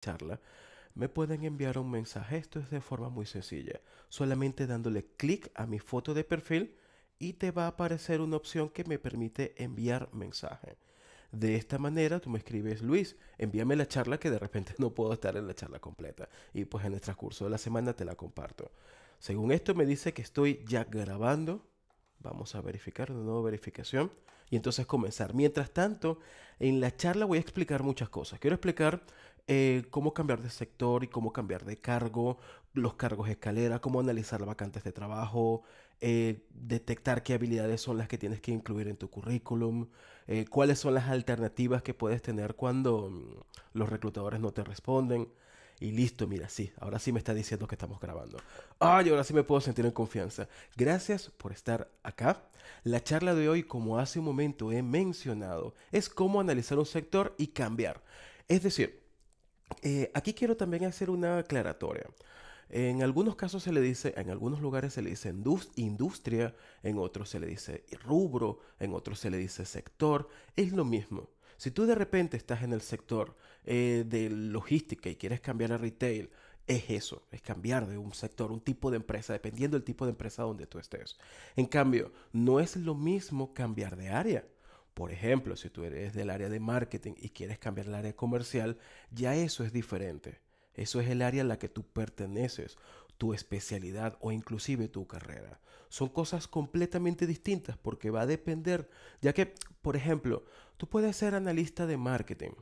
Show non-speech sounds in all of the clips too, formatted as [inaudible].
charla, me pueden enviar un mensaje. Esto es de forma muy sencilla. Solamente dándole clic a mi foto de perfil y te va a aparecer una opción que me permite enviar mensaje. De esta manera tú me escribes, Luis, envíame la charla que de repente [laughs] no puedo estar en la charla completa. Y pues en el transcurso de la semana te la comparto. Según esto me dice que estoy ya grabando. Vamos a verificar una nueva verificación y entonces comenzar. Mientras tanto, en la charla voy a explicar muchas cosas. Quiero explicar eh, cómo cambiar de sector y cómo cambiar de cargo, los cargos escalera, cómo analizar vacantes de trabajo, eh, detectar qué habilidades son las que tienes que incluir en tu currículum, eh, cuáles son las alternativas que puedes tener cuando mm, los reclutadores no te responden. Y listo, mira, sí, ahora sí me está diciendo que estamos grabando. Ay, ahora sí me puedo sentir en confianza. Gracias por estar acá. La charla de hoy, como hace un momento he mencionado, es cómo analizar un sector y cambiar. Es decir, eh, aquí quiero también hacer una aclaratoria. En algunos casos se le dice, en algunos lugares se le dice industria, en otros se le dice rubro, en otros se le dice sector. Es lo mismo. Si tú de repente estás en el sector eh, de logística y quieres cambiar a retail, es eso, es cambiar de un sector, un tipo de empresa, dependiendo del tipo de empresa donde tú estés. En cambio, no es lo mismo cambiar de área. Por ejemplo, si tú eres del área de marketing y quieres cambiar el área comercial, ya eso es diferente. Eso es el área a la que tú perteneces, tu especialidad o inclusive tu carrera. Son cosas completamente distintas porque va a depender, ya que, por ejemplo, tú puedes ser analista de marketing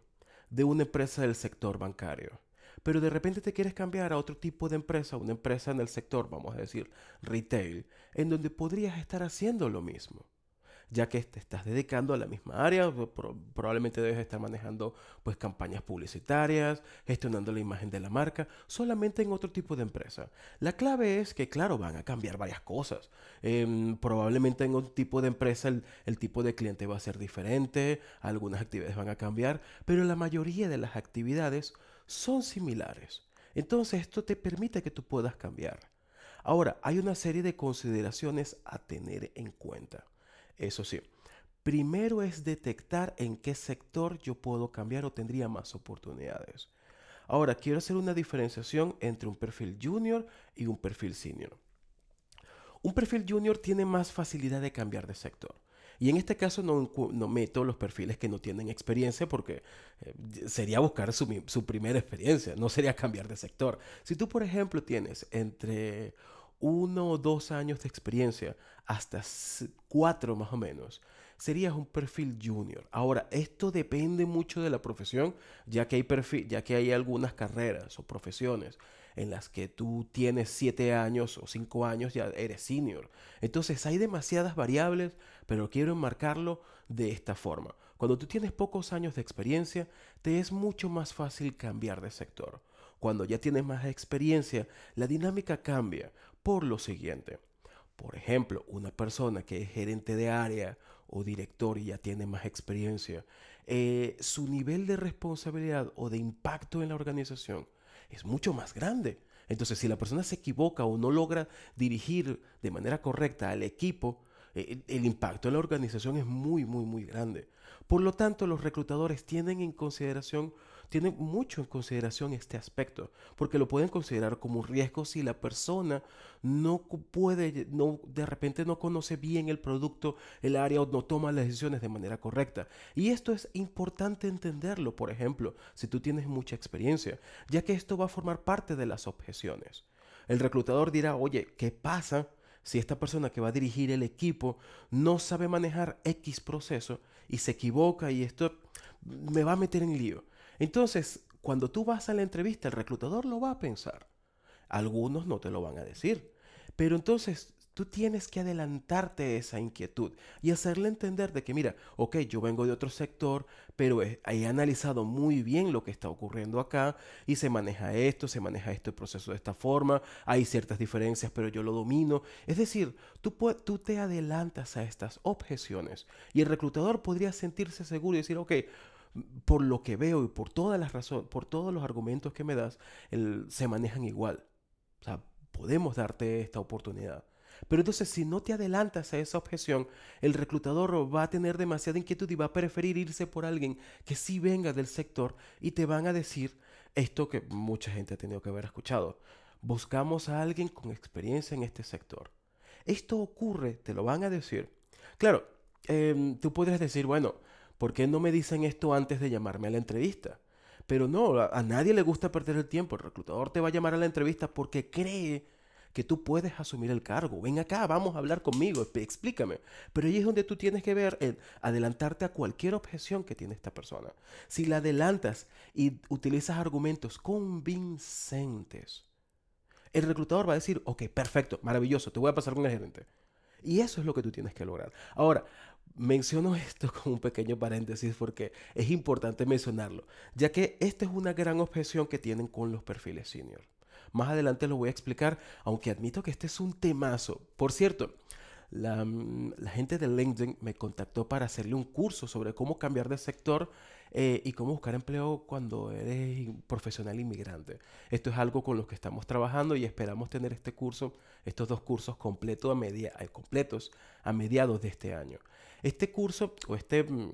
de una empresa del sector bancario, pero de repente te quieres cambiar a otro tipo de empresa, una empresa en el sector, vamos a decir, retail, en donde podrías estar haciendo lo mismo ya que te estás dedicando a la misma área, pues, probablemente debes estar manejando pues campañas publicitarias, gestionando la imagen de la marca, solamente en otro tipo de empresa. La clave es que, claro, van a cambiar varias cosas. Em, probablemente en un tipo de empresa el tipo de cliente va a ser diferente, algunas actividades van a cambiar, pero la mayoría de las actividades son similares. Entonces esto te permite que tú puedas cambiar. Ahora, hay una serie de consideraciones a tener en cuenta. Eso sí, primero es detectar en qué sector yo puedo cambiar o tendría más oportunidades. Ahora, quiero hacer una diferenciación entre un perfil junior y un perfil senior. Un perfil junior tiene más facilidad de cambiar de sector. Y en este caso no, meto los perfiles que no tienen experiencia porque eh, sería buscar su, su primera experiencia, no sería cambiar de sector. Si tú, por ejemplo, tienes entre uno o dos años de experiencia, hasta cuatro más o menos, serías un perfil junior. Ahora, esto depende mucho de la profesión, ya que hay, perfil, ya que hay algunas carreras o profesiones en las que tú tienes siete años o cinco años, ya eres senior. Entonces hay demasiadas variables, pero quiero enmarcarlo de esta forma. Cuando tú tienes pocos años de experiencia, te es mucho más fácil cambiar de sector. Cuando ya tienes más experiencia, la dinámica cambia, por lo siguiente. Por ejemplo, una persona que es gerente de área o director y ya tiene más experiencia, eh, su nivel de responsabilidad o de impacto en la organización es mucho más grande. Entonces, si la persona se equivoca o no logra dirigir de manera correcta al equipo, eh, el impacto en la organización es muy, muy, muy grande. Por lo tanto, los reclutadores tienen en consideración tienen mucho en consideración este aspecto, porque lo pueden considerar como un riesgo si la persona no puede, no, de repente no conoce bien el producto, el área o no toma las decisiones de manera correcta. Y esto es importante entenderlo, por ejemplo, si tú tienes mucha experiencia, ya que esto va a formar parte de las objeciones. El reclutador dirá, oye, ¿qué pasa? si esta persona que va a dirigir el equipo no sabe manejar X proceso y se equivoca y esto me va a meter en lío. Entonces, cuando tú vas a la entrevista, el reclutador lo va a pensar. Algunos no te lo van a decir. Pero entonces tú tienes que adelantarte a esa inquietud y hacerle entender de que, mira, ok, yo vengo de otro sector, pero he, analizado muy bien lo que está ocurriendo acá y se maneja esto, se maneja este proceso de esta forma, hay ciertas diferencias, pero yo lo domino. Es decir, tú, tú te adelantas a estas objeciones y el reclutador podría sentirse seguro y decir, ok, por lo que veo y por todas las razones, por todos los argumentos que me das, se manejan igual. O sea, podemos darte esta oportunidad. Pero entonces, si no te adelantas a esa objeción, el reclutador va a tener demasiada inquietud y va a preferir irse por alguien que sí venga del sector y te van a decir esto que mucha gente ha tenido que haber escuchado. Buscamos a alguien con experiencia en este sector. Esto ocurre, te lo van a decir. Claro, em, tú podrías decir, bueno, ¿Por qué no me dicen esto antes de llamarme a la entrevista? Pero no, a, nadie le gusta perder el tiempo. El reclutador te va a llamar a la entrevista porque cree que tú puedes asumir el cargo. Ven acá, vamos a hablar conmigo, explícame. Pero ahí es donde tú tienes que ver el eh, adelantarte a cualquier objeción que tiene esta persona. Si la adelantas y utilizas argumentos convincentes, el reclutador va a decir, ok, perfecto, maravilloso, te voy a pasar con el gerente. Y eso es lo que tú tienes que lograr. Ahora, Menciono esto [laughs] con un pequeño paréntesis porque es importante mencionarlo, ya que esta es una gran objeción que tienen con los perfiles senior. Más adelante lo voy a explicar, aunque admito que este es un temazo. Por cierto, la, mm, la gente de LinkedIn me contactó para hacerle un curso sobre cómo cambiar de sector eh, y cómo buscar empleo cuando eres profesional inmigrante. Esto es algo con lo que estamos trabajando y esperamos tener este curso, estos dos cursos eh, completos a mediados de este año. Este curso o este mm,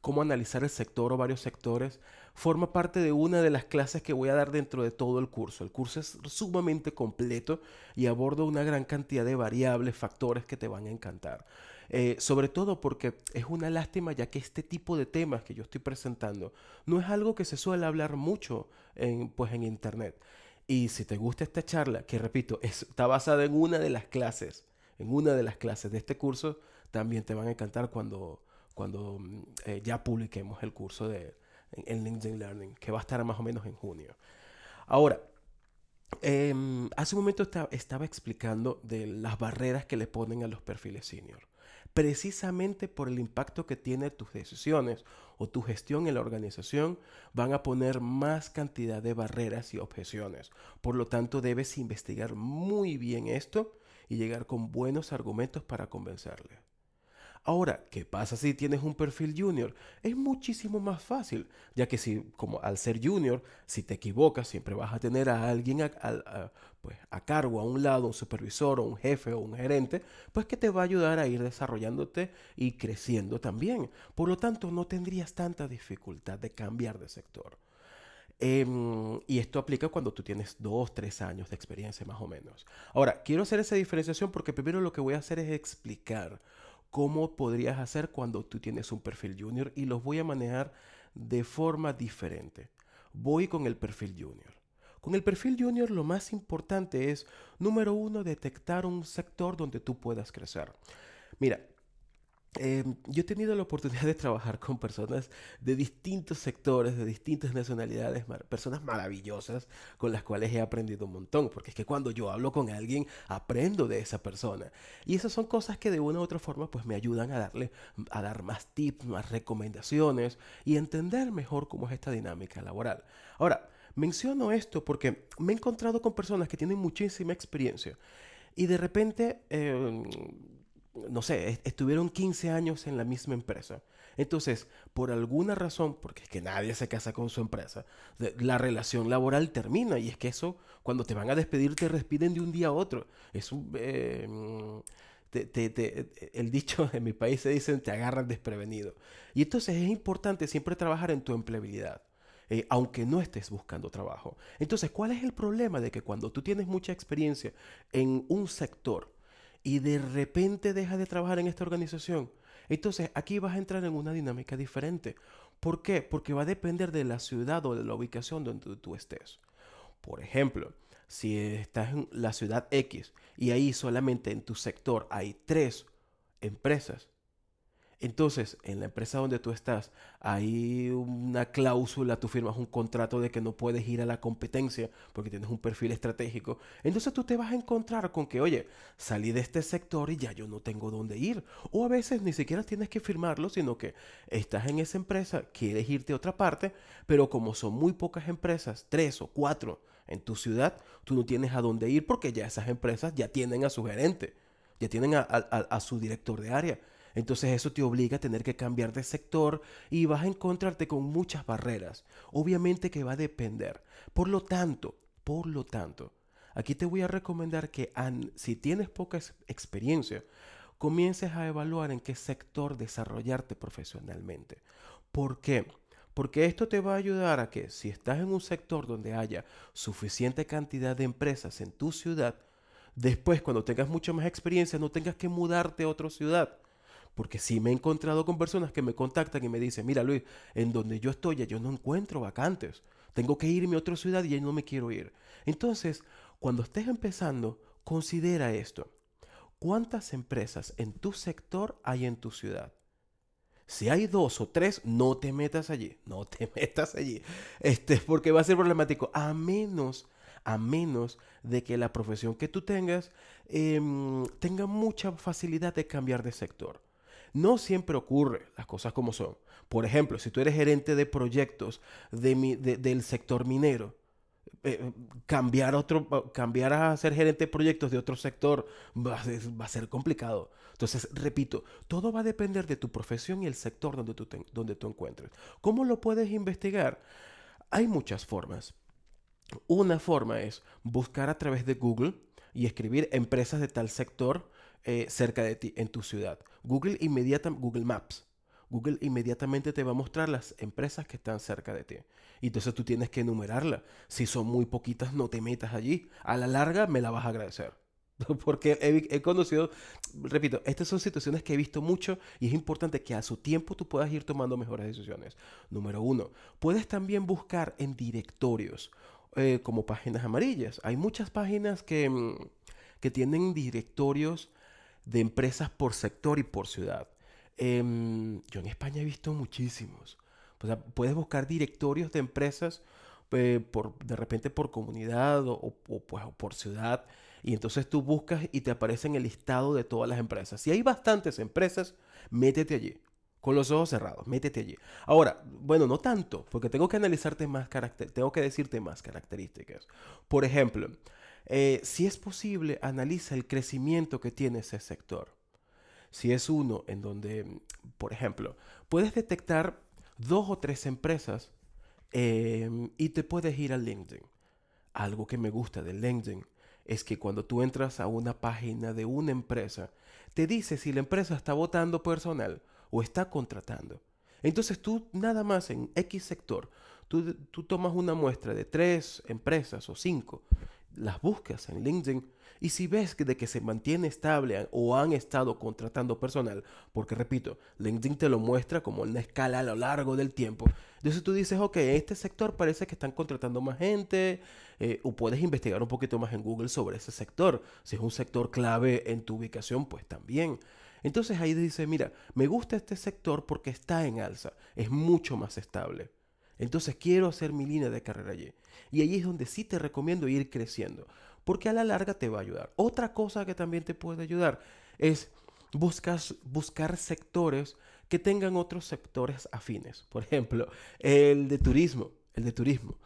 cómo analizar el sector o varios sectores forma parte de una de las clases que voy a dar dentro de todo el curso. El curso es sumamente completo y aborda una gran cantidad de variables, factores que te van a encantar. Eh, sobre todo porque es una lástima ya que este tipo de temas que yo estoy presentando no es algo que se suele hablar mucho en, pues, en Internet. Y si te gusta esta charla, que repito, está basada en una de las clases, en una de las clases de este curso, también te van a encantar cuando, cuando mm, eh, ya publiquemos el curso de, en, LinkedIn Learning, que va a estar más o menos en junio. Ahora, em, hace un momento estaba, estaba explicando de las barreras que le ponen a los perfiles senior precisamente por el impacto que tienen tus decisiones o tu gestión en la organización, van a poner más cantidad de barreras y objeciones. Por lo tanto, debes investigar muy bien esto y llegar con buenos argumentos para convencerle. Ahora, ¿qué pasa si tienes un perfil junior? Es muchísimo más fácil, ya que si, como al ser junior, si te equivocas, siempre vas a tener a alguien a, pues, a cargo, a un lado, un supervisor o un jefe o un gerente, pues que te va a ayudar a ir desarrollándote y creciendo también. Por lo tanto, no tendrías tanta dificultad de cambiar de sector. Em, y esto aplica cuando tú tienes dos, tres años de experiencia más o menos. Ahora, quiero hacer esa diferenciación porque primero lo que voy a hacer es explicar cómo podrías hacer cuando tú tienes un perfil junior y los voy a manejar de forma diferente. Voy con el perfil junior. Con el perfil junior lo más importante es, número uno, detectar un sector donde tú puedas crecer. Mira, eh, yo he tenido la oportunidad de trabajar con personas de distintos sectores, de distintas nacionalidades, personas maravillosas con las cuales he aprendido un montón, porque es que cuando yo hablo con alguien, aprendo de esa persona. Y esas son cosas que de una u otra forma pues me ayudan a darle, a dar más tips, más recomendaciones y entender mejor cómo es esta dinámica laboral. Ahora, menciono esto porque me he encontrado con personas que tienen muchísima experiencia y de repente eh, no sé, estuvieron 15 años en la misma empresa. Entonces, por alguna razón, porque es que nadie se casa con su empresa, la relación laboral termina y es que eso, cuando te van a despedir, te despiden de un día a otro. Es un... Eh, mm, el dicho [laughs] en mi país se dice, te agarran desprevenido. Y entonces es importante siempre trabajar en tu empleabilidad. Eh, aunque no estés buscando trabajo. Entonces, ¿cuál es el problema de que cuando tú tienes mucha experiencia en un sector, y de repente dejas de trabajar en esta organización. Entonces aquí vas a entrar en una dinámica diferente. ¿Por qué? Porque va a depender de la ciudad o de la ubicación donde tú estés. Por ejemplo, si estás en la ciudad X y ahí solamente en tu sector hay tres empresas, entonces, en la empresa donde tú estás, hay una cláusula, tú firmas un contrato de que no puedes ir a la competencia porque tienes un perfil estratégico. Entonces tú te vas a encontrar con que, oye, salí de este sector y ya yo no tengo dónde ir. O a veces ni siquiera tienes que firmarlo, sino que estás en esa empresa, quieres irte a otra parte, pero como son muy pocas empresas, tres o cuatro en tu ciudad, tú no tienes a dónde ir porque ya esas empresas ya tienen a su gerente, ya tienen a, a su director de área entonces eso te obliga a tener que cambiar de sector y vas a encontrarte con muchas barreras. Obviamente que va a depender. Por lo tanto, por lo tanto, aquí te voy a recomendar que si tienes poca experiencia, comiences a evaluar en qué sector desarrollarte profesionalmente. ¿Por qué? Porque esto te va a ayudar a que si estás en un sector donde haya suficiente cantidad de empresas en tu ciudad, después cuando tengas mucha más experiencia no tengas que mudarte a otra ciudad. Porque sí me he encontrado con personas que me contactan y me dicen, mira Luis, en donde yo estoy ya yo no encuentro vacantes. Tengo que irme a otra ciudad y ya no me quiero ir. Entonces, cuando estés empezando, considera esto. ¿Cuántas empresas en tu sector hay en tu ciudad? Si hay dos o tres, no te metas allí, no te [laughs] metas allí. Este, porque va a ser problemático, a menos, a menos de que la profesión que tú tengas em, tenga mucha facilidad de cambiar de sector. No siempre ocurre las cosas como son. Por ejemplo, si tú eres gerente de proyectos del sector minero, eh, eh, cambiar, otro, cambiar a ser gerente de proyectos de otro sector va a, ser, complicado. Entonces, repito, todo va a depender de tu profesión y el sector donde tú, donde tú encuentres. ¿Cómo lo puedes investigar? Hay muchas formas. Una forma es buscar a través de Google y escribir empresas de tal sector eh, cerca de ti, en tu ciudad. Google, inmediata, Google Maps. Google inmediatamente te va a mostrar las empresas que están cerca de ti. Y entonces tú tienes que enumerarlas. Si son muy poquitas, no te metas allí. A la larga me la vas a agradecer. [laughs] Porque he, conocido, repito, estas son situaciones que he visto mucho y es importante que a su tiempo tú puedas ir tomando mejores decisiones. Número uno, puedes también buscar en directorios eh, como páginas amarillas. Hay muchas páginas que, mm, que tienen directorios de empresas por sector y por ciudad. Em, yo en España he visto muchísimos. O puedes buscar directorios de empresas eh, por, de repente por comunidad o, pues, por ciudad. Y entonces tú buscas y te aparece en el listado de todas las empresas. Si hay bastantes empresas, métete allí. Con los ojos cerrados, métete allí. Ahora, bueno, no tanto, porque tengo que analizarte más tengo que decirte más características. Por ejemplo, eh, si es posible, analiza el crecimiento que tiene ese sector. Si es uno en donde, por ejemplo, puedes detectar dos o tres empresas em, y te puedes ir a LinkedIn. Algo que me gusta del LinkedIn es que cuando tú entras a una página de una empresa, te dice si la empresa está votando personal o está contratando. Entonces tú nada más en X sector, tú, tú tomas una muestra de tres empresas o cinco las buscas en LinkedIn y si ves que de que se mantiene estable o han estado contratando personal, porque repito, LinkedIn te lo muestra como una escala a lo largo del tiempo. Entonces tú dices, ok, este sector parece que están contratando más gente, eh, o puedes investigar un poquito más en Google sobre ese sector. Si es un sector clave en tu ubicación, pues también. Entonces ahí dice, mira, me gusta este sector porque está en alza, es mucho más estable. Entonces quiero hacer mi línea de carrera allí. Y allí es donde sí te recomiendo ir creciendo, porque a la larga te va a ayudar. Otra cosa que también te puede ayudar es buscar sectores que tengan otros sectores afines. Por ejemplo, el de turismo. El de turismo.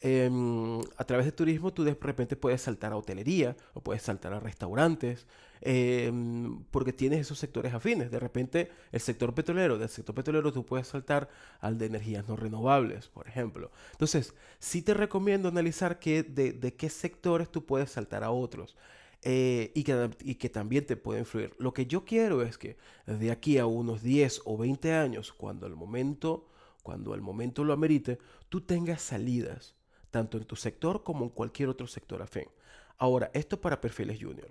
Em, a través de turismo tú de repente puedes saltar a hotelería o puedes saltar a restaurantes em, porque tienes esos sectores afines. De repente el sector petrolero, del sector petrolero tú puedes saltar al de energías no renovables, por ejemplo. Entonces, sí te recomiendo analizar que, de, de, qué sectores tú puedes saltar a otros. Eh, y, que, y que también te puede influir. Lo que yo quiero es que de aquí a unos 10 o 20 años, cuando el momento, cuando el momento lo amerite, tú tengas salidas tanto en tu sector como en cualquier otro sector afín. Ahora, esto para perfiles junior.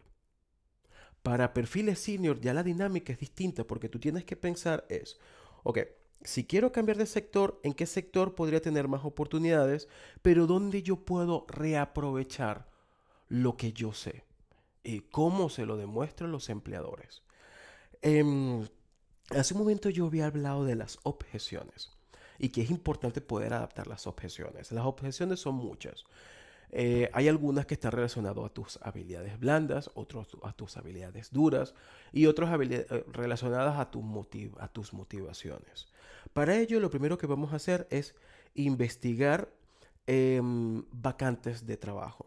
Para perfiles senior ya la dinámica es distinta porque tú tienes que pensar es, ok, si quiero cambiar de sector, ¿en qué sector podría tener más oportunidades? Pero ¿dónde yo puedo reaprovechar lo que yo sé? ¿Y cómo se lo demuestran los empleadores? Eh, hace un momento yo había hablado de las objeciones y que es importante poder adaptar las objeciones. Las objeciones son muchas. Eh, hay algunas que están relacionadas a tus habilidades blandas, otras a tus habilidades duras y otras eh, relacionadas a, a tus motivaciones. Para ello, lo primero que vamos a hacer es investigar em, vacantes de trabajo.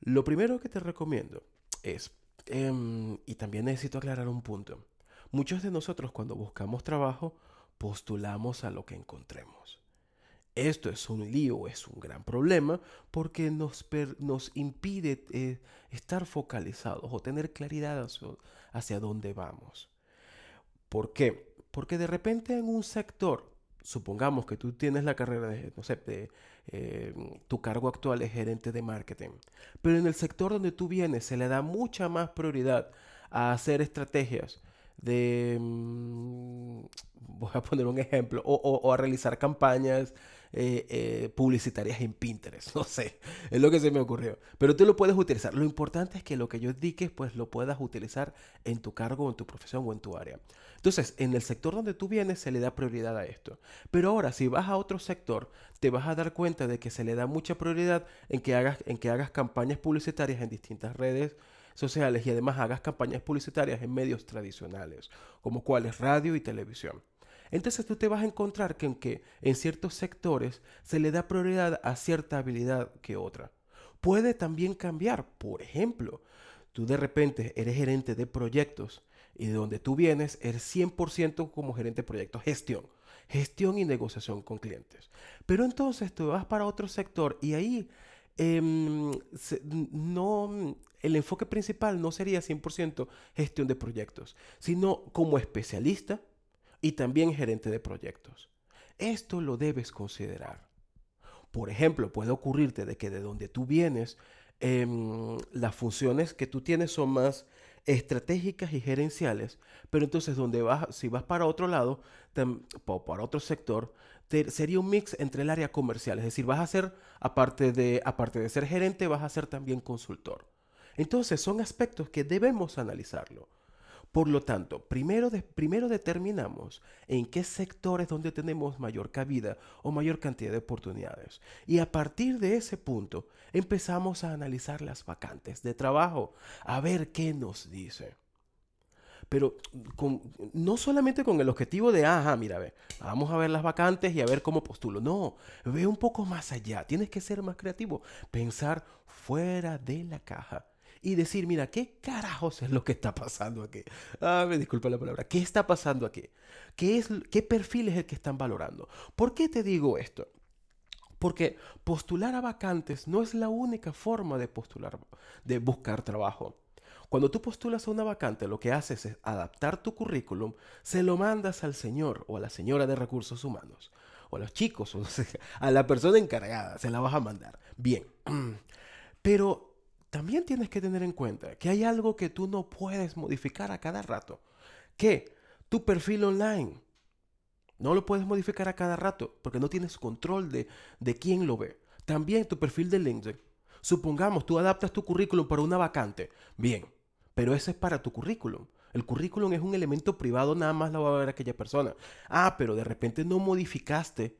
Lo primero que te recomiendo es, em, y también necesito aclarar un punto, muchos de nosotros cuando buscamos trabajo postulamos a lo que encontremos. Esto es un lío, es un gran problema porque nos, nos impide eh, estar focalizados o tener claridad hacia, dónde vamos. ¿Por qué? Porque de repente en un sector, supongamos que tú tienes la carrera de, no sé, eh, tu cargo actual es gerente de marketing, pero en el sector donde tú vienes se le da mucha más prioridad a hacer estrategias de, mm, [laughs] voy a poner un ejemplo, o, o, a realizar campañas eh, eh, publicitarias en Pinterest, [laughs] no sé, es lo que se me ocurrió. Pero tú lo puedes utilizar. Lo importante es que lo que yo indique, pues lo puedas utilizar en tu cargo, en tu profesión o en tu área. Entonces, en el sector donde tú vienes se le da prioridad a esto. Pero ahora, si vas a otro sector, te vas a dar cuenta de que se le da mucha prioridad en que hagas, en que hagas campañas publicitarias en distintas redes sociales y además hagas campañas publicitarias en medios tradicionales, como cuales radio y televisión. Entonces tú te vas a encontrar que aunque en ciertos sectores se le da prioridad a cierta habilidad que otra. Puede también cambiar, por ejemplo, tú de repente eres gerente de proyectos y de donde tú vienes eres 100% como gerente de proyectos, gestión, gestión y negociación con clientes. Pero entonces tú vas para otro sector y ahí Em, no, el enfoque principal no sería 100% gestión de proyectos, sino como especialista y también gerente de proyectos. Esto lo debes considerar. Por ejemplo, puede ocurrirte de que de donde tú vienes, em, las funciones que tú tienes son más estratégicas y gerenciales, pero entonces donde vas, si vas para otro lado, o para otro sector, sería un mix entre el área comercial, es decir, vas a ser, aparte de, de ser gerente, vas a ser también consultor. Entonces, son aspectos que debemos analizarlo. Por lo tanto, primero, primero determinamos en qué sectores donde tenemos mayor cabida o mayor cantidad de oportunidades. Y a partir de ese punto empezamos a analizar las vacantes de trabajo, a ver qué nos dice pero no solamente con el objetivo de, ajá, mira, a ver, vamos a ver las vacantes y a ver cómo postulo. No, ve un poco más allá, tienes que ser más creativo, pensar fuera de la caja y decir, mira, ¿qué carajos es lo que está pasando aquí? Ah, me disculpa la palabra. ¿Qué está pasando aquí? ¿Qué, es, ¿Qué perfil es el que están valorando? ¿Por qué te digo esto? Porque postular a vacantes no es la única forma de postular, de buscar trabajo. Cuando tú postulas a una vacante, lo que haces es adaptar tu currículum, se lo mandas al señor o a la señora de recursos humanos, o a los chicos, [laughs] o a la persona encargada, se la vas a mandar. Bien, [clears throat] pero también tienes que tener en cuenta que hay algo que tú no puedes modificar a cada rato, que tu perfil online. No lo puedes modificar a cada rato porque no tienes control de, de quién lo ve. También tu perfil de LinkedIn. Supongamos, tú adaptas tu currículum para una vacante. Bien, pero ese es para tu currículum. El currículum es un elemento privado, nada más lo va a ver aquella persona. Ah, pero de repente no modificaste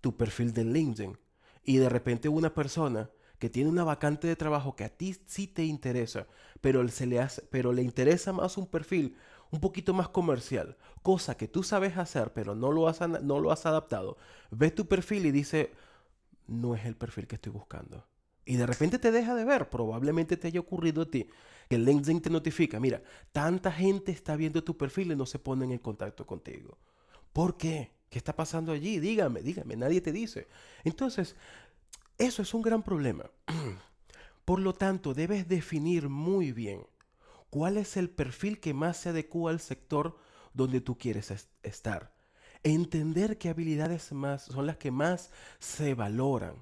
tu perfil de LinkedIn y de repente una persona que tiene una vacante de trabajo que a ti sí te interesa, pero, se le hace, pero le interesa más un perfil un poquito más comercial, cosa que tú sabes hacer pero no lo has, no lo has adaptado, ves tu perfil y dice, no es el perfil que estoy buscando. Y de repente te deja de ver, probablemente te haya ocurrido a ti que LinkedIn te notifica, mira, tanta gente está viendo tu perfil y no se ponen en contacto contigo. ¿Por qué? ¿Qué está pasando allí? Dígame, dígame, nadie te dice. Entonces, eso es un gran problema. [clears throat] Por lo tanto, debes definir muy bien cuál es el perfil que más se adecua al sector donde tú quieres estar. Entender qué habilidades más son las que más se valoran.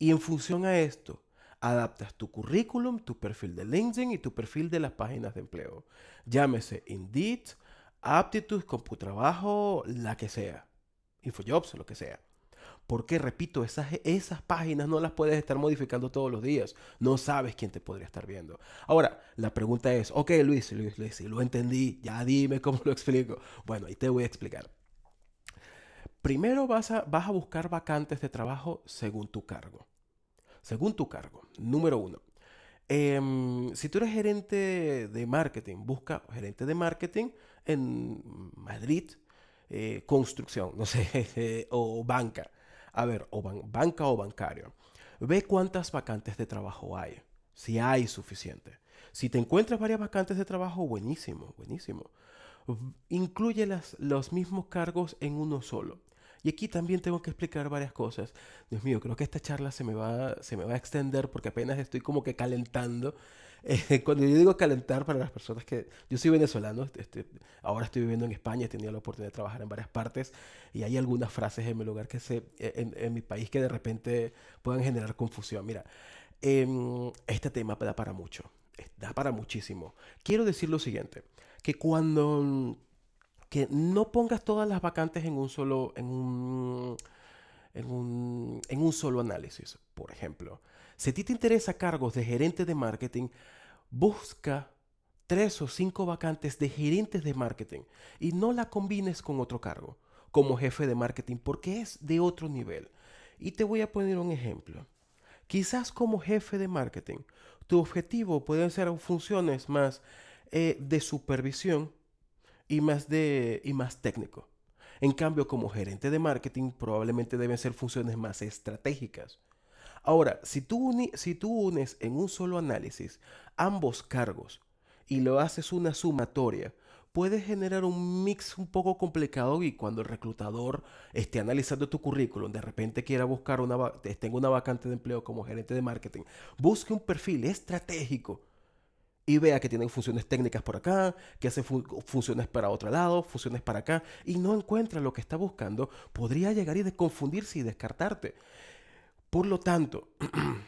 Y en función a esto, adaptas tu currículum, tu perfil de LinkedIn y tu perfil de las páginas de empleo. Llámese Indeed, Aptitude, Computrabajo, la que sea. Infojobs, lo que sea. Porque, repito, esas, páginas no las puedes estar modificando todos los días. No sabes quién te podría estar viendo. Ahora, la pregunta es, ok Luis, Luis, Luis, lo entendí, ya dime cómo lo explico. Bueno, ahí te voy a explicar. Primero vas vas a buscar vacantes de trabajo según tu cargo según tu cargo. Número uno. Em, si tú eres gerente de marketing, busca gerente de marketing en Madrid, eh, construcción, no sé, [laughs] o banca. A ver, o banca o bancario. Ve cuántas vacantes de trabajo hay, si hay suficiente. Si te encuentras varias vacantes de trabajo, buenísimo, buenísimo. Incluye las, los mismos cargos en uno solo. Y aquí también tengo que explicar varias cosas. Dios mío, creo que esta charla se me va, se me va a extender porque apenas estoy como que calentando. [laughs] Eh, cuando yo digo calentar para las personas que... Yo soy venezolano, este, este, ahora estoy viviendo en España, he tenido la oportunidad de trabajar en varias partes y hay algunas frases en mi lugar que se, e, en, mi país que de repente puedan generar confusión. Mira, em, este tema da para mucho, da para muchísimo. Quiero decir lo siguiente, que cuando que no pongas todas las vacantes en un solo, en en un, solo análisis, por ejemplo. Si a ti te interesa cargos de gerente de marketing, busca tres o cinco vacantes de gerentes de marketing y no la combines con otro cargo, como jefe de marketing, porque es de otro nivel. Y te voy a poner un ejemplo. Quizás como jefe de marketing, tu objetivo pueden ser funciones más eh, de supervisión y más, de, más técnico. En cambio, como gerente de marketing, probablemente deben ser funciones más estratégicas. Ahora, si tú, si tú unes en un solo análisis ambos cargos y lo haces una sumatoria, puedes generar un mix un poco complicado y cuando el reclutador esté analizando tu currículum, de repente quiera buscar una, tenga una vacante de empleo como gerente de marketing, busque un perfil estratégico y vea que tienen funciones técnicas por acá, que hacen funciones para otro lado, funciones para acá, y no encuentra lo que está buscando, podría llegar y confundirse y descartarte. Por lo tanto,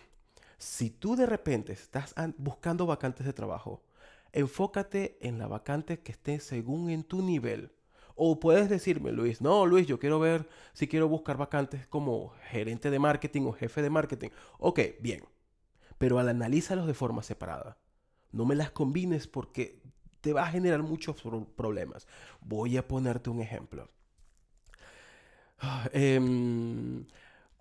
[clears throat] si tú de repente estás buscando vacantes de trabajo, enfócate en la vacante que esté según en tu nivel. O puedes decirme, Luis, no, Luis, yo quiero ver si quiero buscar vacantes como gerente de marketing o jefe de marketing. Ok, bien, pero al analízalos de forma separada. No me las combines porque te va a generar muchos problemas. Voy a ponerte un ejemplo. Ah, em,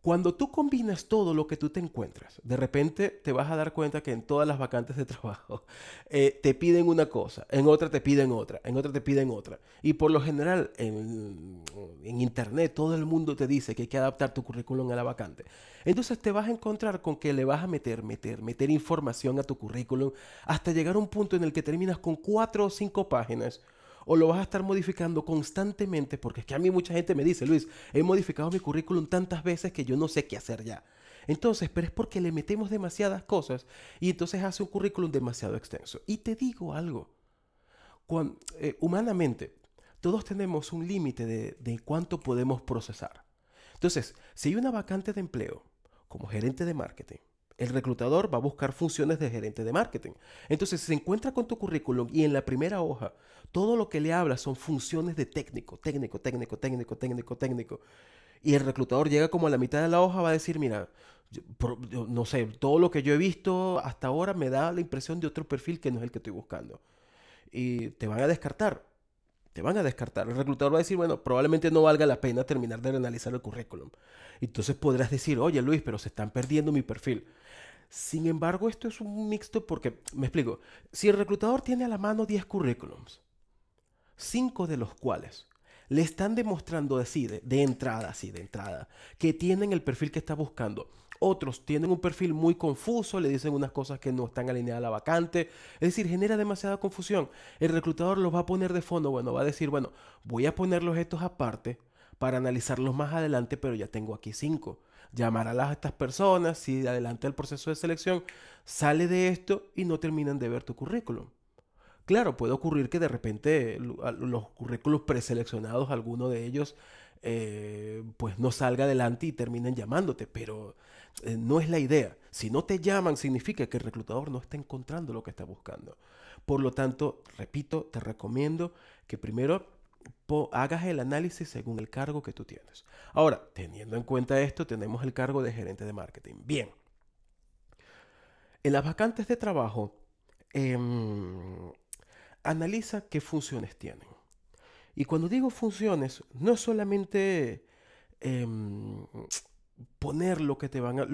cuando tú combinas todo lo que tú te encuentras, de repente te vas a dar cuenta que en todas las vacantes de [laughs] trabajo eh, te piden una cosa, en otra te piden otra, en otra te piden otra. Y por lo general en Internet todo el mundo te dice que hay que adaptar tu currículum a la vacante. Entonces te vas a encontrar con que le vas a meter, meter, meter información a tu currículum hasta llegar a un punto en el que terminas con cuatro o cinco páginas o lo vas a estar modificando constantemente, porque es que a mí mucha gente me dice, Luis, he modificado mi currículum tantas veces que yo no sé qué hacer ya. Entonces, pero es porque le metemos demasiadas cosas y entonces hace un currículum demasiado extenso. Y te digo algo, eh, humanamente, todos tenemos un límite de, de cuánto podemos procesar. Entonces, si hay una vacante de empleo como gerente de marketing, el reclutador va a buscar funciones de gerente de marketing. Entonces, se encuentra con tu currículum y en la primera hoja todo lo que le habla son funciones de técnico, técnico, técnico, técnico, técnico, técnico. Y el reclutador llega como a la mitad de la hoja, va a decir, mira, no sé, todo lo que yo he visto hasta ahora me da la impresión de otro perfil que no es el que estoy buscando. Y te van a descartar, te van a descartar. El reclutador va a decir, bueno, probablemente no valga la pena terminar de analizar el currículum. Entonces podrás decir, oye Luis, pero se están perdiendo mi perfil. Sin embargo, esto es un mixto porque, me explico, si el reclutador tiene a la mano 10 currículums, cinco de los cuales le están demostrando de, entradas entrada, de entrada, que tienen el perfil que está buscando. Otros tienen un perfil muy confuso, le dicen unas cosas que no están alineadas a la vacante. Es decir, genera demasiada confusión. El reclutador los va a poner de fondo, bueno, va a decir, bueno, voy a ponerlos estos aparte para analizarlos más adelante, pero ya tengo aquí cinco. Llamar a estas personas, si adelante el proceso de selección, sale de esto y no terminan de ver tu currículum. Claro, puede ocurrir que de repente los currículos preseleccionados, alguno de ellos, eh, pues no salga adelante y terminen llamándote, pero eh, no es la idea. Si no te llaman, significa que el reclutador no está encontrando lo que está buscando. Por lo tanto, repito, te recomiendo que primero hagas el análisis según el cargo que tú tienes. Ahora, teniendo en cuenta esto, tenemos el cargo de gerente de marketing. Bien. En las vacantes de trabajo, em, analiza qué funciones tienen. Y cuando digo funciones, no es solamente em, poner lo que te van a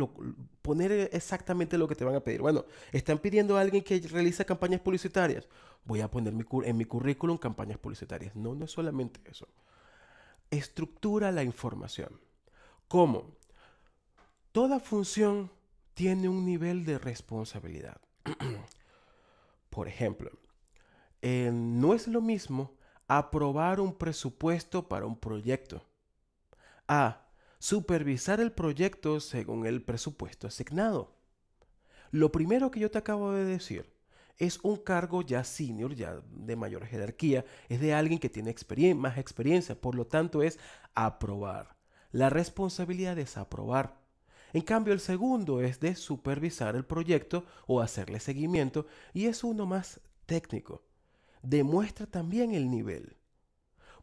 poner exactamente lo que te van a pedir. Bueno, están pidiendo a alguien que realiza campañas publicitarias. Voy a poner en mi currículum campañas publicitarias. No, no es solamente eso. Estructura la información. ¿Cómo? Toda función tiene un nivel de responsabilidad. [clears throat] Por ejemplo, eh, no es lo mismo aprobar un presupuesto para un proyecto. A. Supervisar el proyecto según el presupuesto asignado. Lo primero que yo te acabo de decir es un cargo ya senior, ya de mayor jerarquía, es de alguien que tiene más experiencia, por lo tanto es aprobar. La responsabilidad es aprobar. En cambio, el segundo es de supervisar el proyecto o hacerle seguimiento y es uno más técnico demuestra también el nivel.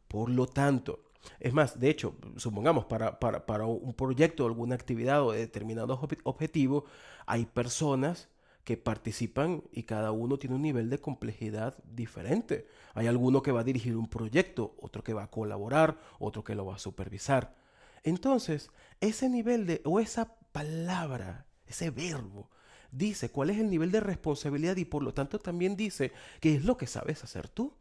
Por lo tanto, es más, de hecho, supongamos para, para, un proyecto, alguna actividad o determinado objetivo, hay personas que participan y cada uno tiene un nivel de complejidad diferente. Hay alguno que va a dirigir un proyecto, otro que va a colaborar, otro que lo va a supervisar. Entonces, ese nivel de, o esa palabra, ese verbo, dice cuál es el nivel de responsabilidad y por lo tanto también dice qué es lo que sabes hacer tú.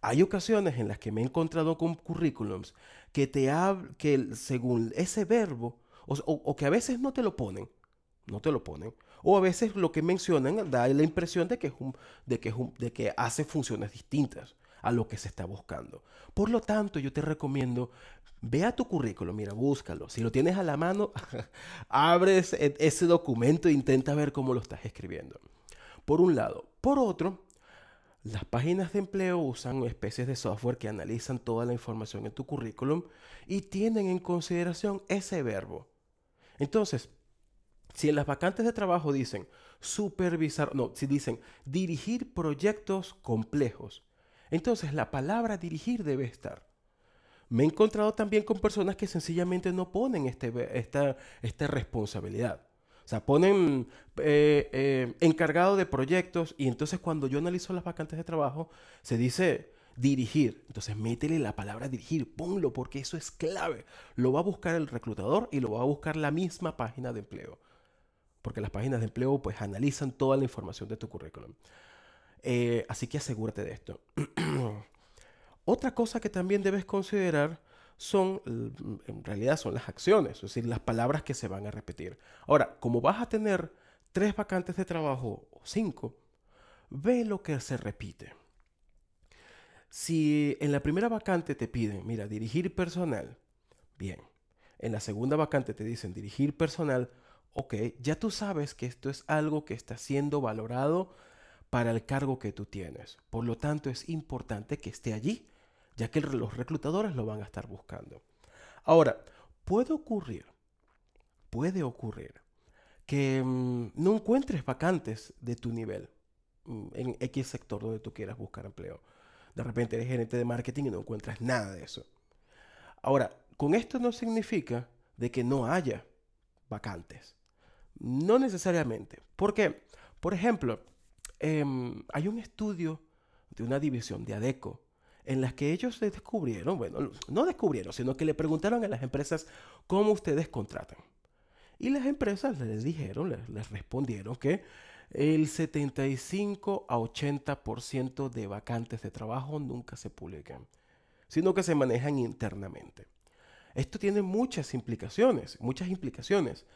Hay ocasiones en las que me he encontrado con currículums que te que según ese verbo, o, que a veces no te lo ponen, no te lo ponen, o a veces lo que mencionan da la impresión de que, es de que hace funciones distintas a lo que se está buscando. Por lo tanto, yo te recomiendo, vea tu currículum, mira, búscalo. Si lo tienes a la mano, [laughs] abres e, ese documento e intenta ver cómo lo estás escribiendo. Por un lado. Por otro, las páginas de empleo usan especies de software que analizan toda la información en tu currículum y tienen en consideración ese verbo. Entonces, si en las vacantes de trabajo dicen supervisar, no, si dicen dirigir proyectos complejos, entonces la palabra dirigir debe estar. Me he encontrado también con personas que sencillamente no ponen este esta, responsabilidad. O sea, ponen eh, eh, encargado de proyectos y entonces cuando yo analizo las vacantes de trabajo, se dice dirigir. Entonces métele la palabra dirigir, ponlo porque eso es clave. Lo va a buscar el reclutador y lo va a buscar la misma página de empleo. Porque las páginas de empleo pues analizan toda la información de tu currículum. Eh, así que asegúrate de esto. [clears throat] Otra cosa que también debes considerar son, mm, en realidad son las acciones, es decir, las palabras que se van a repetir. Ahora, como vas a tener tres vacantes de trabajo o cinco, ve lo que se repite. Si en la primera vacante te piden, mira, dirigir personal, bien. En la segunda vacante te dicen dirigir personal, ok, ya tú sabes que esto es algo que está siendo valorado para el cargo que tú tienes. Por lo tanto, es importante que esté allí, ya que los reclutadores lo van a estar buscando. Ahora, puede ocurrir, puede ocurrir que mm, no encuentres vacantes de tu nivel mm, en X sector donde tú quieras buscar empleo. De repente eres gerente de marketing y no encuentras nada de eso. Ahora, con esto no significa de que no haya vacantes. No necesariamente. ¿Por qué? Por ejemplo, Em, hay un estudio de una división de ADECO en las que ellos descubrieron, bueno, no descubrieron, sino que le preguntaron a las empresas cómo ustedes contratan. Y las empresas les dijeron, les, les respondieron que el 75 a 80% de vacantes de trabajo nunca se publican, sino que se manejan internamente. Esto tiene muchas implicaciones, muchas implicaciones.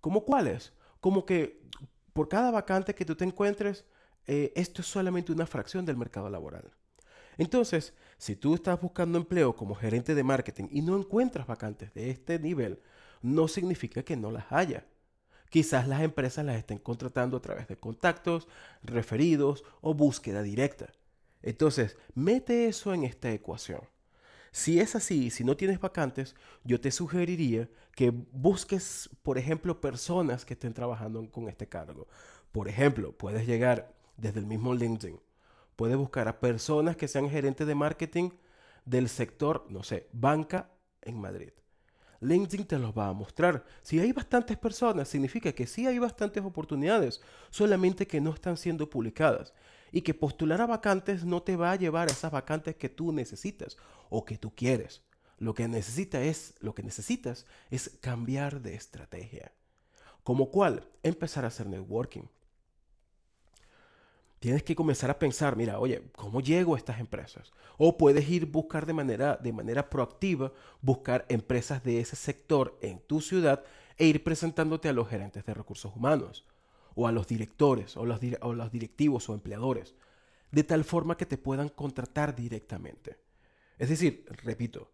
¿Cómo cuáles? Como que por cada vacante que tú te encuentres, eh, esto es solamente una fracción del mercado laboral. Entonces, si tú estás buscando empleo como gerente de marketing y no encuentras vacantes de este nivel, no significa que no las haya. Quizás las empresas las estén contratando a través de contactos, referidos o búsqueda directa. Entonces, mete eso en esta ecuación. Si es así, si no tienes vacantes, yo te sugeriría que busques, por ejemplo, personas que estén trabajando con este cargo. Por ejemplo, puedes llegar desde el mismo LinkedIn. Puedes buscar a personas que sean gerentes de marketing del sector, no sé, banca en Madrid. LinkedIn te los va a mostrar. Si hay bastantes personas, significa que sí hay bastantes oportunidades, solamente que no están siendo publicadas. Y que postular a vacantes no te va a llevar a esas vacantes que tú necesitas o que tú quieres. Lo que, necesita es, lo que necesitas es cambiar de estrategia. Como cuál? Empezar a hacer networking. Tienes que comenzar a pensar, mira, oye, ¿cómo llego a estas empresas? O puedes ir buscar de manera, de manera proactiva, buscar empresas de ese sector en tu ciudad e ir presentándote a los gerentes de recursos humanos, o a los directores, o los, los directivos o empleadores, de tal forma que te puedan contratar directamente. Es decir, repito,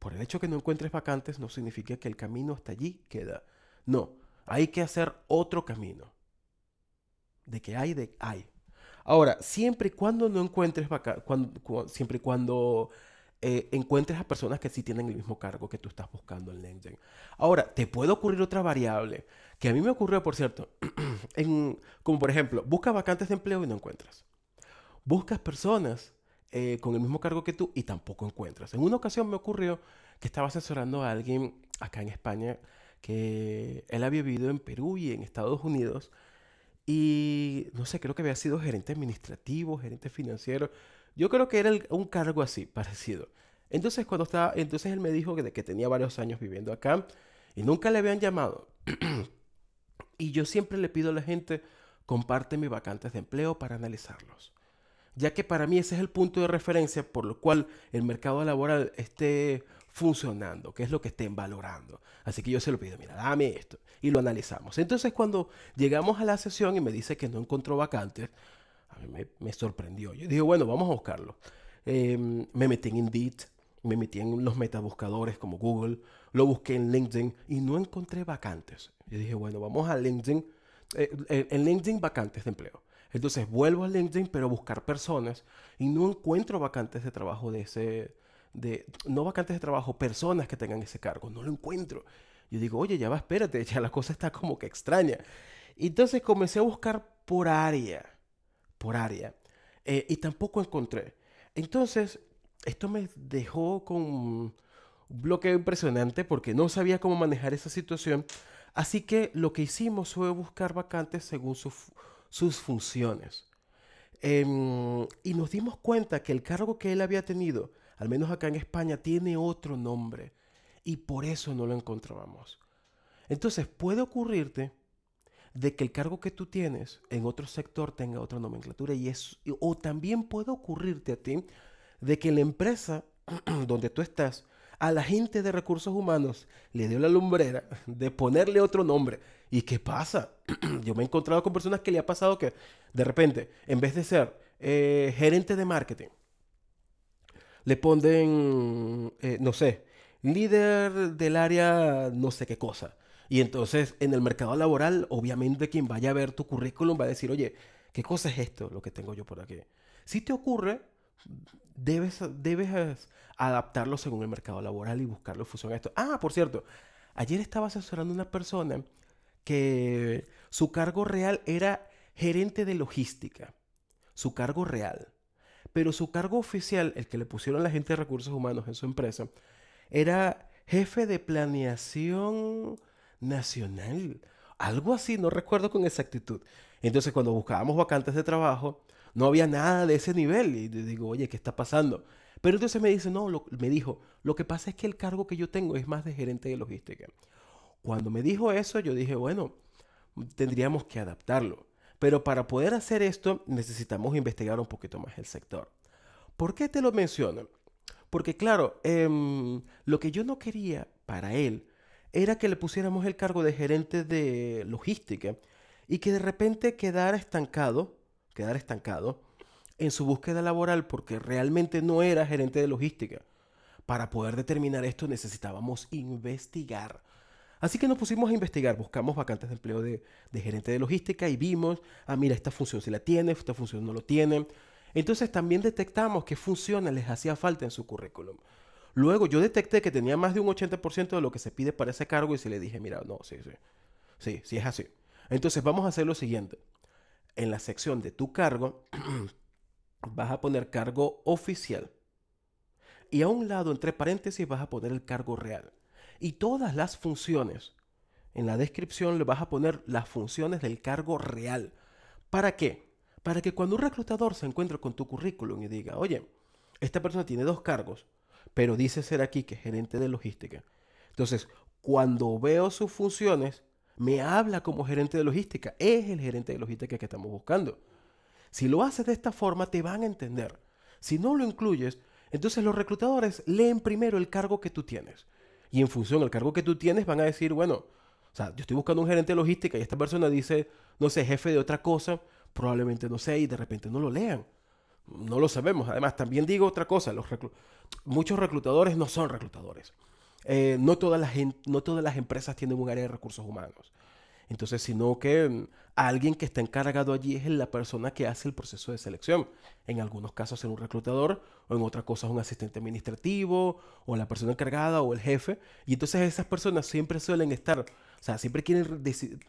por el hecho que no encuentres vacantes no significa que el camino hasta allí queda. No, hay que hacer otro camino. De que hay, de hay. Ahora, siempre y cuando no encuentres cuando, siempre y cuando eh, encuentres a personas que sí tienen el mismo cargo que tú estás buscando en LinkedIn. Ahora, te puede ocurrir otra variable, que a mí me ocurrió, por cierto, [clears throat] como por ejemplo, buscas vacantes de empleo y no encuentras. Buscas personas eh, con el mismo cargo que tú y tampoco encuentras. En una ocasión me ocurrió que estaba asesorando a alguien acá en España que él había vivido en Perú y en Estados Unidos y no sé, creo que había sido gerente administrativo, gerente financiero. Yo creo que era un cargo así, [laughs] parecido. Entonces, cuando estaba, entonces él me dijo que, que tenía varios años viviendo acá y nunca le habían llamado. [clears throat] y yo siempre le pido a la gente, comparte mis vacantes de empleo para analizarlos. Ya que para mí ese es el punto de referencia por lo cual el mercado laboral esté funcionando, qué es lo que estén valorando. Así que yo se lo pido, mira, dame esto y lo analizamos. Entonces cuando llegamos a la sesión y me dice que no encontró vacantes, a mí me, sorprendió. Yo dije, bueno, vamos a buscarlo. Em, me metí en Indeed, me metí en los metabuscadores como Google, lo busqué en LinkedIn y no encontré vacantes. Yo dije, bueno, vamos a LinkedIn, eh, eh, en LinkedIn vacantes de empleo. Entonces vuelvo a LinkedIn, pero buscar personas y no encuentro vacantes de trabajo de ese, de no vacantes de trabajo, personas que tengan ese cargo. No lo encuentro. Yo digo, oye, ya va, espérate, [laughs] ya la cosa está como que extraña. Y entonces comencé a buscar por área, por área, eh, y tampoco encontré. Entonces, esto me dejó con un bloqueo impresionante porque no sabía cómo manejar esa situación. Así que lo que hicimos fue buscar vacantes según sus funciones. Em, y nos dimos cuenta que el cargo que él había tenido al menos acá en España, tiene otro nombre y por eso no lo encontrábamos. Entonces puede ocurrirte de que el cargo que tú tienes en otro sector tenga otra nomenclatura y es, o también puede ocurrirte a ti de que la empresa [clears throat] donde tú estás a la gente de recursos humanos le dio la lumbrera [laughs] de ponerle otro nombre. ¿Y qué pasa? [clears throat] Yo me he encontrado con personas que le ha pasado que de repente, en vez de ser eh, gerente de marketing, le ponen, eh, no sé, líder del área no sé qué cosa. Y entonces en el mercado laboral, obviamente quien vaya a ver tu currículum va a decir, oye, ¿qué cosa es esto lo que tengo yo por aquí? Si te ocurre, debes, debes adaptarlo según el mercado laboral y buscarlo en a esto. Ah, por cierto, ayer estaba asesorando a una persona que su cargo real era gerente de logística. Su cargo real pero su cargo oficial, el que le pusieron la gente de recursos humanos en su empresa, era jefe de planeación nacional. Algo así, no recuerdo con exactitud. Entonces cuando buscábamos vacantes de trabajo, no había nada de ese nivel. Y digo, oye, ¿qué está pasando? Pero entonces me dice, no, me dijo, lo que pasa es que el cargo que yo tengo es más de gerente de logística. Cuando me dijo eso, yo dije, bueno, tendríamos que adaptarlo. Pero para poder hacer esto necesitamos investigar un poquito más el sector. ¿Por qué te lo menciono? Porque claro, em, lo que yo no quería para él era que le pusiéramos el cargo de gerente de logística y que de repente quedara estancado, quedara estancado en su búsqueda laboral porque realmente no era gerente de logística. Para poder determinar esto necesitábamos investigar. Así que nos pusimos a investigar, buscamos vacantes de empleo de, gerente de logística y vimos, ah, mira, esta función sí la tiene, esta función no lo tiene. Entonces también detectamos qué funciones les hacía falta en su currículum. Luego yo detecté que tenía más de un 80% de lo que se pide para ese cargo y se le dije, mira, no, sí, sí, sí, sí es así. Entonces vamos a hacer lo siguiente. En la sección de tu cargo [clears throat] vas a poner cargo oficial. Y a un lado, entre paréntesis, vas a poner el cargo real y todas las funciones. En la descripción le vas a poner las funciones del cargo real. ¿Para qué? Para que cuando un reclutador se encuentre con tu currículum y diga, oye, esta persona tiene dos cargos, pero dice ser aquí que es gerente de logística. Entonces, cuando veo sus funciones, me habla como gerente de logística. Es el gerente de logística que estamos buscando. Si lo haces de esta forma, te van a entender. Si no lo incluyes, entonces los reclutadores leen primero el cargo que tú tienes y en función al cargo que tú tienes van a decir, bueno, o sea, yo estoy buscando un gerente logística y esta persona dice, no sé, jefe de otra cosa, probablemente no sé y de repente no lo lean. No lo sabemos. Además, también digo otra cosa, los muchos reclutadores no son reclutadores. Eh, no, todas las, no todas las empresas tienen un área de recursos humanos. Entonces, sino que mm, alguien que está encargado allí es la persona que hace el proceso de selección. En algunos casos es un reclutador o en otras cosas un asistente administrativo o la persona encargada o el jefe. Y entonces esas personas siempre suelen estar, o sea, siempre quieren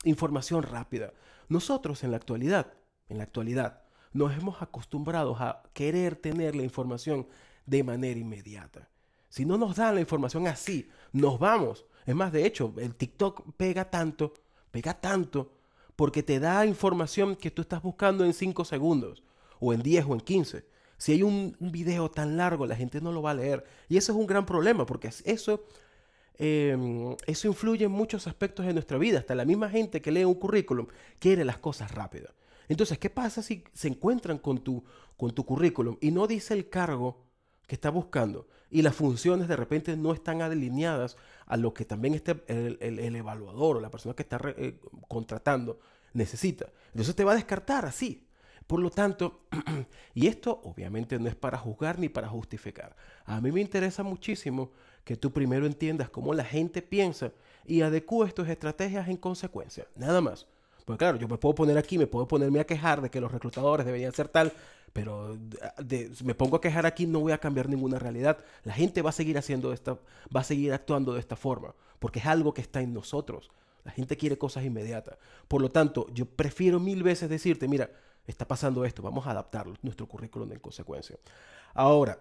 información rápida. Nosotros en la actualidad, en la actualidad, nos hemos acostumbrado a querer tener la información de manera inmediata. Si no nos dan la información así, nos vamos. Es más, de hecho, el TikTok pega tanto Pega tanto porque te da información que tú estás buscando en 5 segundos, o en 10 o en 15. Si hay un, video tan largo, la gente no lo va a leer. Y eso es un gran problema, porque eso, em, eso influye en muchos aspectos de nuestra vida. Hasta la misma gente que lee un currículum quiere las cosas rápidas. Entonces, ¿qué pasa si se encuentran con tu, con tu currículum y no dice el cargo que está buscando y las funciones de repente no están alineadas a lo que también este, el, evaluador o la persona que está eh, contratando necesita. Entonces te va a descartar así. Por lo tanto, [clears throat] y esto obviamente no es para juzgar ni para justificar. A mí me interesa muchísimo que tú primero entiendas cómo la gente piensa y adecúes tus estrategias en consecuencia. Nada más. Porque claro, yo me puedo poner aquí, me puedo ponerme a quejar de que los reclutadores deberían ser tal, pero me pongo a quejar aquí, no voy a cambiar ninguna realidad. La gente va a seguir haciendo esta, va a seguir actuando de esta forma, porque es algo que está en nosotros. La gente quiere cosas inmediatas. Por lo tanto, yo prefiero mil veces decirte, mira, está pasando esto, vamos a adaptar nuestro currículum en consecuencia. Ahora,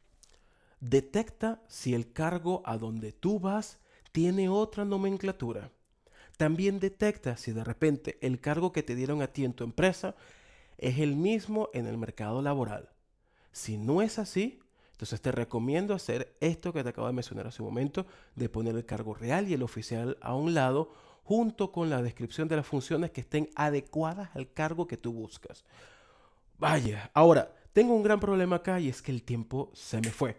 [clears throat] detecta si el cargo a donde tú vas tiene otra nomenclatura. También detecta si de repente el cargo que te dieron a ti en tu empresa es el mismo en el mercado laboral. Si no es así, entonces te recomiendo hacer esto que te acabo de mencionar hace un momento, de poner el cargo real y el oficial a un lado, junto con la descripción de las funciones que estén adecuadas al cargo que tú buscas. Vaya, ahora, tengo un gran problema acá y es que el tiempo se me fue.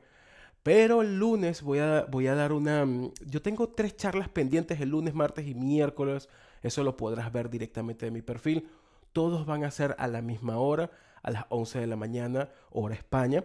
Pero el lunes voy a, voy a dar una... Mm, yo tengo tres charlas pendientes el lunes, martes y miércoles. Eso lo podrás ver directamente de mi perfil. Todos van a ser a la misma hora, a las 11 de la mañana, hora España.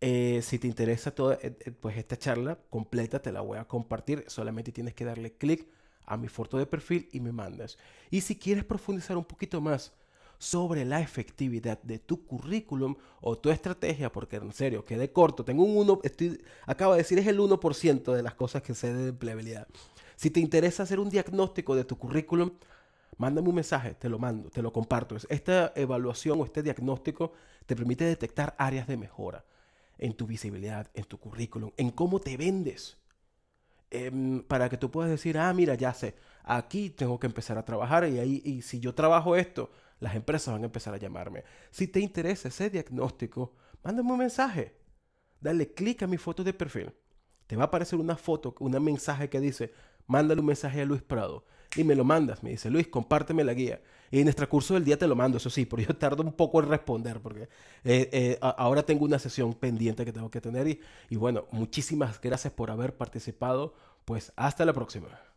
Eh, si te interesa toda, eh, eh, pues esta charla completa te la voy a compartir. Solamente tienes que darle clic a mi foto de perfil y me mandas. Y si quieres profundizar un poquito más sobre la efectividad de tu currículum o tu estrategia, porque en serio, quedé corto, tengo un 1, estoy, acabo de decir es el 1% de las cosas que sé de empleabilidad. Si te interesa hacer un diagnóstico de tu currículum, mándame un mensaje, te lo mando, te lo comparto. Esta evaluación o este diagnóstico te permite detectar áreas de mejora en tu visibilidad, en tu currículum, en cómo te vendes. Em, para que tú puedas decir, ah, mira, ya sé, aquí tengo que empezar a trabajar y ahí, y si yo trabajo esto, las empresas van a empezar a llamarme. Si te interesa ese diagnóstico, mándame un mensaje. Dale clic a mi foto de perfil. Te va a aparecer una foto, un mensaje que dice, mándale un mensaje a Luis Prado. Y me lo mandas, me dice, Luis, compárteme la guía. Y en nuestro curso del día te lo mando, eso sí, pero yo tardo un poco en responder porque eh, eh, ahora tengo una sesión pendiente que tengo que tener. y bueno, muchísimas gracias por haber participado. Pues hasta la próxima.